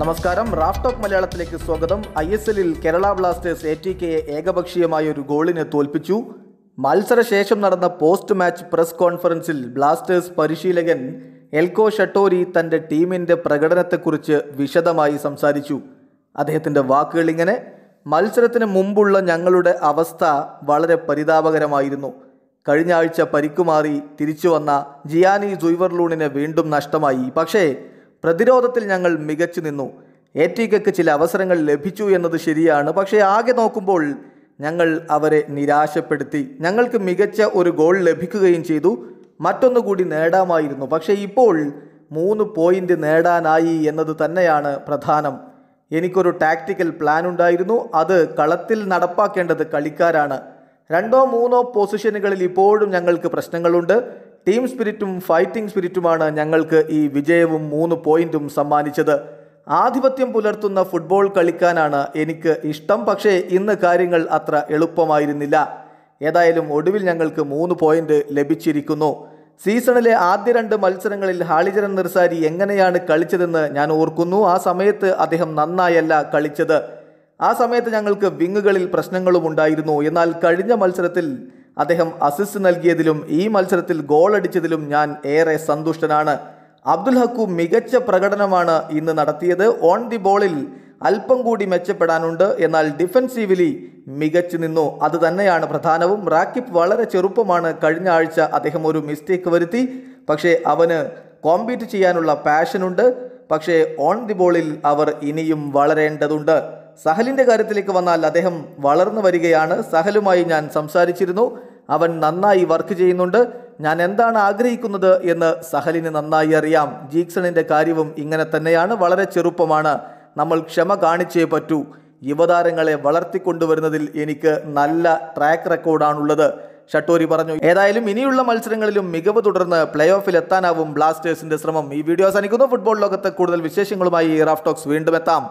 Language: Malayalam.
നമസ്കാരം റാഫ് ടോക്ക് മലയാളത്തിലേക്ക് സ്വാഗതം ഐ എസ് എല്ലിൽ കേരള ബ്ലാസ്റ്റേഴ്സ് എ ടി കെയെ ഏകപക്ഷീയമായ ഒരു ഗോളിനെ തോൽപ്പിച്ചു മത്സരശേഷം നടന്ന പോസ്റ്റ് മാച്ച് പ്രസ് കോൺഫറൻസിൽ ബ്ലാസ്റ്റേഴ്സ് പരിശീലകൻ എൽകോ ഷട്ടോരി തൻ്റെ ടീമിൻ്റെ പ്രകടനത്തെക്കുറിച്ച് വിശദമായി സംസാരിച്ചു അദ്ദേഹത്തിൻ്റെ വാക്കുകൾ ഇങ്ങനെ മത്സരത്തിന് മുമ്പുള്ള ഞങ്ങളുടെ അവസ്ഥ വളരെ പരിതാപകരമായിരുന്നു കഴിഞ്ഞ ആഴ്ച പരിക്കുമാറി തിരിച്ചു വന്ന ജിയാനി ജുയ്വർലൂണിന് വീണ്ടും നഷ്ടമായി പക്ഷേ പ്രതിരോധത്തിൽ ഞങ്ങൾ മികച്ചു നിന്നു ഏറ്റിക്കയ്ക്ക് ചില അവസരങ്ങൾ ലഭിച്ചു എന്നത് ശരിയാണ് പക്ഷേ ആകെ നോക്കുമ്പോൾ ഞങ്ങൾ അവരെ നിരാശപ്പെടുത്തി ഞങ്ങൾക്ക് മികച്ച ഒരു ഗോൾ ലഭിക്കുകയും ചെയ്തു മറ്റൊന്നുകൂടി നേടാമായിരുന്നു പക്ഷേ ഇപ്പോൾ മൂന്ന് പോയിന്റ് നേടാനായി എന്നത് തന്നെയാണ് പ്രധാനം എനിക്കൊരു ടാക്റ്റിക്കൽ പ്ലാൻ ഉണ്ടായിരുന്നു അത് കളത്തിൽ നടപ്പാക്കേണ്ടത് കളിക്കാരാണ് രണ്ടോ മൂന്നോ പൊസിഷനുകളിൽ ഇപ്പോഴും ഞങ്ങൾക്ക് പ്രശ്നങ്ങളുണ്ട് ടീം സ്പിരിറ്റും ഫൈറ്റിംഗ് സ്പിരിറ്റുമാണ് ഞങ്ങൾക്ക് ഈ വിജയവും മൂന്ന് പോയിന്റും സമ്മാനിച്ചത് ആധിപത്യം പുലർത്തുന്ന ഫുട്ബോൾ കളിക്കാനാണ് എനിക്ക് ഇഷ്ടം പക്ഷേ ഇന്ന് കാര്യങ്ങൾ അത്ര എളുപ്പമായിരുന്നില്ല ഏതായാലും ഒടുവിൽ ഞങ്ങൾക്ക് മൂന്ന് പോയിന്റ് ലഭിച്ചിരിക്കുന്നു സീസണിലെ ആദ്യ രണ്ട് മത്സരങ്ങളിൽ ഹാളിചരൻ നിർസാരി എങ്ങനെയാണ് കളിച്ചതെന്ന് ഞാൻ ഓർക്കുന്നു ആ സമയത്ത് അദ്ദേഹം നന്നായല്ല കളിച്ചത് ആ സമയത്ത് ഞങ്ങൾക്ക് വിങ്ങുകളിൽ പ്രശ്നങ്ങളും ഉണ്ടായിരുന്നു എന്നാൽ കഴിഞ്ഞ മത്സരത്തിൽ അദ്ദേഹം അസിസ്റ്റ് നൽകിയതിലും ഈ മത്സരത്തിൽ ഗോൾ അടിച്ചതിലും ഞാൻ ഏറെ സന്തുഷ്ടനാണ് അബ്ദുൽ ഹക്കു മികച്ച പ്രകടനമാണ് ഇന്ന് നടത്തിയത് ഓൺ ദി ബോളിൽ അല്പം കൂടി മെച്ചപ്പെടാനുണ്ട് എന്നാൽ ഡിഫൻസീവലി മികച്ചു നിന്നു അത് തന്നെയാണ് പ്രധാനവും റാക്കിപ്പ് വളരെ ചെറുപ്പമാണ് കഴിഞ്ഞ ആഴ്ച അദ്ദേഹം ഒരു മിസ്റ്റേക്ക് വരുത്തി പക്ഷേ അവന് കോമ്പീറ്റ് ചെയ്യാനുള്ള പാഷനുണ്ട് പക്ഷേ ഓൺ ദി ബോളിൽ അവർ ഇനിയും വളരേണ്ടതുണ്ട് സഹലിൻ്റെ കാര്യത്തിലേക്ക് വന്നാൽ അദ്ദേഹം വളർന്നു വരികയാണ് സഹലുമായി ഞാൻ സംസാരിച്ചിരുന്നു അവൻ നന്നായി വർക്ക് ചെയ്യുന്നുണ്ട് ഞാൻ എന്താണ് ആഗ്രഹിക്കുന്നത് എന്ന് സഹലിന് നന്നായി അറിയാം ജീക്സണിൻ്റെ കാര്യവും ഇങ്ങനെ തന്നെയാണ് വളരെ ചെറുപ്പമാണ് നമ്മൾ ക്ഷമ കാണിച്ചേ പറ്റൂ യുവതാരങ്ങളെ വളർത്തിക്കൊണ്ടുവരുന്നതിൽ എനിക്ക് നല്ല ട്രാക്ക് റെക്കോർഡാണുള്ളത് ഷട്ടോരി പറഞ്ഞു ഏതായാലും ഇനിയുള്ള മത്സരങ്ങളിലും മികവ് തുടർന്ന് പ്ലേ ഓഫിൽ എത്താനാവും ബ്ലാസ്റ്റേഴ്സിന്റെ ശ്രമം ഈ വീഡിയോ അവസാനിക്കുന്നു ഫുട്ബോൾ ലോകത്ത് കൂടുതൽ വിശേഷങ്ങളുമായി റാഫ് ടോക്സ് വീണ്ടും എത്താം